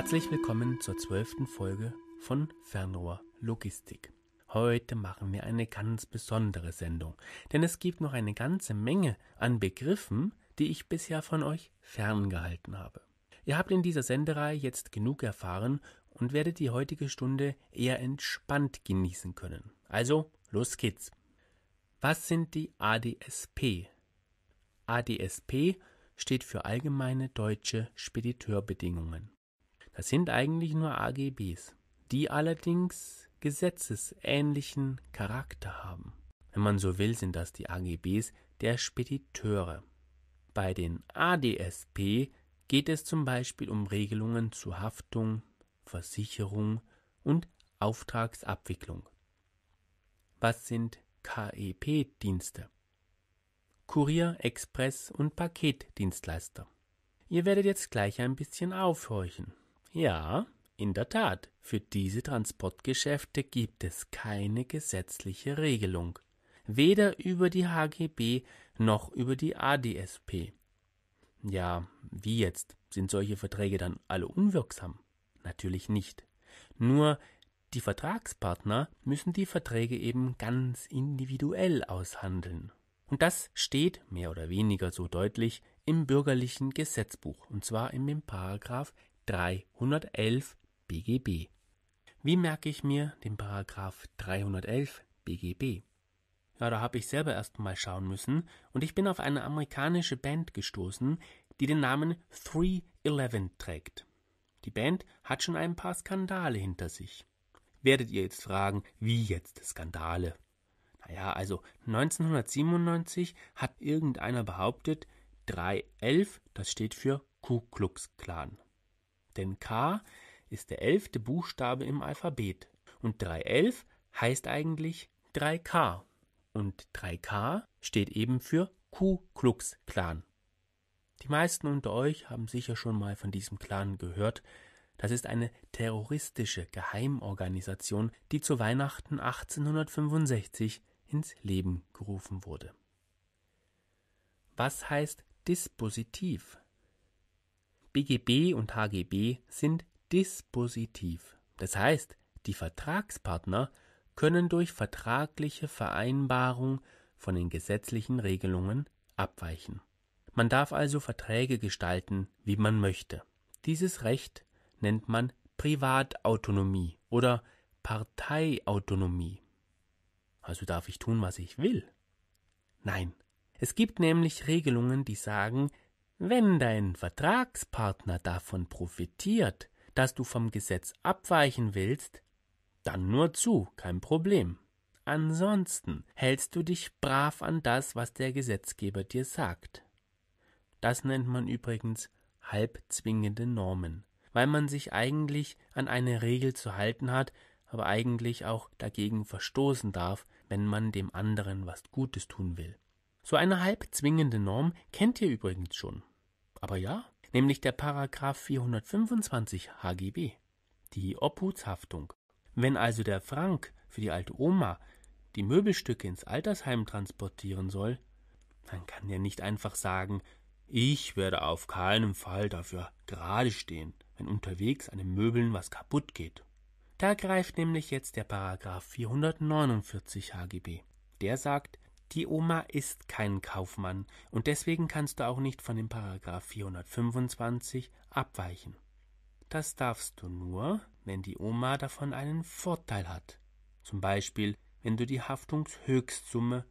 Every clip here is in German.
Herzlich willkommen zur zwölften Folge von Fernrohr Logistik. Heute machen wir eine ganz besondere Sendung, denn es gibt noch eine ganze Menge an Begriffen, die ich bisher von euch ferngehalten habe. Ihr habt in dieser Sendereihe jetzt genug erfahren und werdet die heutige Stunde eher entspannt genießen können. Also, los geht's. Was sind die ADSP? ADSP steht für Allgemeine Deutsche Spediteurbedingungen. Das sind eigentlich nur AGBs, die allerdings gesetzesähnlichen Charakter haben. Wenn man so will, sind das die AGBs der Spediteure. Bei den ADSP geht es zum Beispiel um Regelungen zu Haftung, Versicherung und Auftragsabwicklung. Was sind KEP-Dienste? Kurier, Express und Paketdienstleister. Ihr werdet jetzt gleich ein bisschen aufhorchen. Ja, in der Tat, für diese Transportgeschäfte gibt es keine gesetzliche Regelung, weder über die HGB noch über die ADSP. Ja, wie jetzt? Sind solche Verträge dann alle unwirksam? Natürlich nicht. Nur die Vertragspartner müssen die Verträge eben ganz individuell aushandeln. Und das steht mehr oder weniger so deutlich im bürgerlichen Gesetzbuch, und zwar in dem Paragraph 311 BGB. Wie merke ich mir den Paragraph 311 BGB? Ja, da habe ich selber erst mal schauen müssen und ich bin auf eine amerikanische Band gestoßen, die den Namen 311 trägt. Die Band hat schon ein paar Skandale hinter sich. Werdet ihr jetzt fragen, wie jetzt Skandale? Naja, also 1997 hat irgendeiner behauptet, 311, das steht für Ku Klux Klan. Denn K ist der elfte Buchstabe im Alphabet. Und 311 heißt eigentlich 3K. Und 3K steht eben für Ku Klux Klan. Die meisten unter euch haben sicher schon mal von diesem Clan gehört. Das ist eine terroristische Geheimorganisation, die zu Weihnachten 1865 ins Leben gerufen wurde. Was heißt dispositiv? BGB und HGB sind dispositiv. Das heißt, die Vertragspartner können durch vertragliche Vereinbarung von den gesetzlichen Regelungen abweichen. Man darf also Verträge gestalten, wie man möchte. Dieses Recht nennt man Privatautonomie oder Parteiautonomie. Also darf ich tun, was ich will? Nein. Es gibt nämlich Regelungen, die sagen, wenn dein Vertragspartner davon profitiert, dass du vom Gesetz abweichen willst, dann nur zu, kein Problem. Ansonsten hältst du dich brav an das, was der Gesetzgeber dir sagt. Das nennt man übrigens halbzwingende Normen, weil man sich eigentlich an eine Regel zu halten hat, aber eigentlich auch dagegen verstoßen darf, wenn man dem anderen was Gutes tun will. So eine halbzwingende Norm kennt ihr übrigens schon. Aber ja, nämlich der Paragraph 425 HGB, die Obhutshaftung. Wenn also der Frank für die alte Oma die Möbelstücke ins Altersheim transportieren soll, dann kann er nicht einfach sagen, ich werde auf keinen Fall dafür gerade stehen, wenn unterwegs an den Möbeln was kaputt geht. Da greift nämlich jetzt der Paragraph 449 HGB. Der sagt, die Oma ist kein Kaufmann und deswegen kannst du auch nicht von dem Paragraph 425 abweichen. Das darfst du nur, wenn die Oma davon einen Vorteil hat. Zum Beispiel, wenn du die Haftungshöchstsumme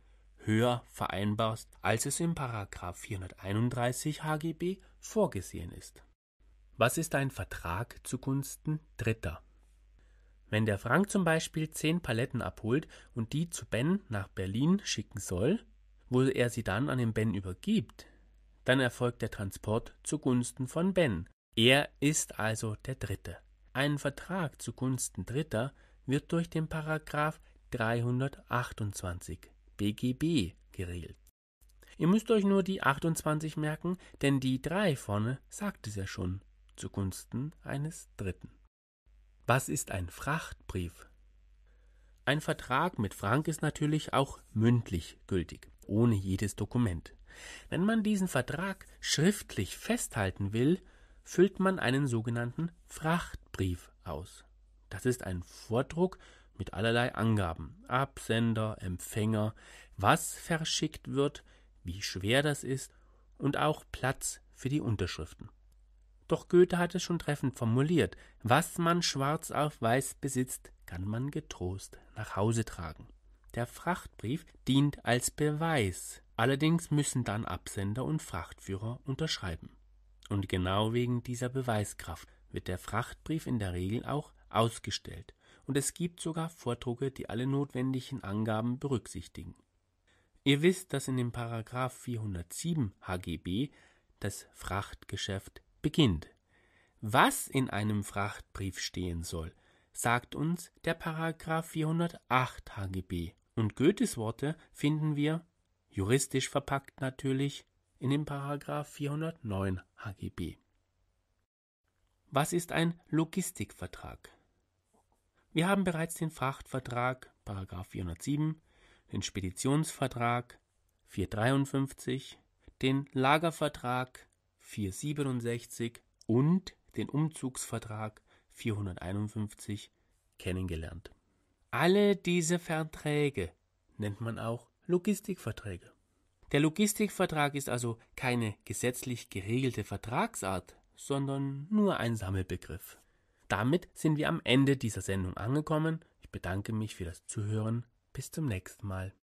höher vereinbarst, als es im Paragraph 431 HGB vorgesehen ist. Was ist ein Vertrag zugunsten Dritter? Wenn der Frank zum Beispiel zehn Paletten abholt und die zu Ben nach Berlin schicken soll, wo er sie dann an den Ben übergibt, dann erfolgt der Transport zugunsten von Ben. Er ist also der Dritte. Ein Vertrag zugunsten Dritter wird durch den Paragraph 328 BGB geregelt. Ihr müsst euch nur die 28 merken, denn die 3 vorne sagt es ja schon, zugunsten eines Dritten. Was ist ein Frachtbrief? Ein Vertrag mit Frank ist natürlich auch mündlich gültig, ohne jedes Dokument. Wenn man diesen Vertrag schriftlich festhalten will, füllt man einen sogenannten Frachtbrief aus. Das ist ein Vordruck mit allerlei Angaben Absender, Empfänger, was verschickt wird, wie schwer das ist und auch Platz für die Unterschriften. Doch Goethe hat es schon treffend formuliert. Was man schwarz auf weiß besitzt, kann man getrost nach Hause tragen. Der Frachtbrief dient als Beweis. Allerdings müssen dann Absender und Frachtführer unterschreiben. Und genau wegen dieser Beweiskraft wird der Frachtbrief in der Regel auch ausgestellt. Und es gibt sogar Vordrucke, die alle notwendigen Angaben berücksichtigen. Ihr wisst, dass in dem Paragraph 407 HGB das Frachtgeschäft beginnt. Was in einem Frachtbrief stehen soll, sagt uns der Paragraph 408 HGB. Und Goethes Worte finden wir, juristisch verpackt natürlich, in dem Paragraph 409 HGB. Was ist ein Logistikvertrag? Wir haben bereits den Frachtvertrag, Paragraph 407, den Speditionsvertrag, 453, den Lagervertrag, 467 und den Umzugsvertrag 451 kennengelernt. Alle diese Verträge nennt man auch Logistikverträge. Der Logistikvertrag ist also keine gesetzlich geregelte Vertragsart, sondern nur ein Sammelbegriff. Damit sind wir am Ende dieser Sendung angekommen. Ich bedanke mich für das Zuhören. Bis zum nächsten Mal.